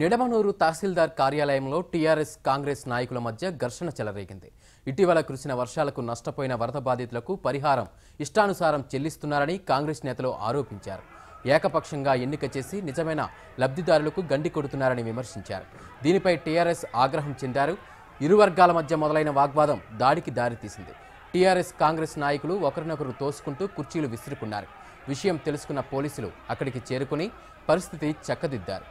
నిడమనూరు తహసీల్దార్ కార్యాలయంలో టీఆర్ఎస్ కాంగ్రెస్ నాయకుల మధ్య ఘర్షణ చెలరేగింది ఇటీవల కురిసిన వర్షాలకు నష్టపోయిన వరద బాధితులకు పరిహారం ఇష్టానుసారం చెల్లిస్తున్నారని కాంగ్రెస్ నేతలు ఆరోపించారు ఏకపక్షంగా ఎన్నిక చేసి నిజమైన లబ్ధిదారులకు గండి కొడుతున్నారని విమర్శించారు దీనిపై టీఆర్ఎస్ ఆగ్రహం చెందారు ఇరు వర్గాల మధ్య మొదలైన వాగ్వాదం దాడికి దారితీసింది టీఆర్ఎస్ కాంగ్రెస్ నాయకులు ఒకరినొకరు తోసుకుంటూ కుర్చీలు విసురుకున్నారు విషయం తెలుసుకున్న పోలీసులు అక్కడికి చేరుకుని పరిస్థితి చక్కదిద్దారు